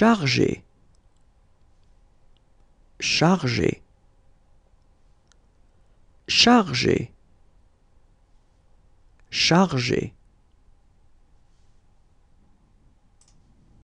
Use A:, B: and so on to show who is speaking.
A: chargé chargé chargé chargé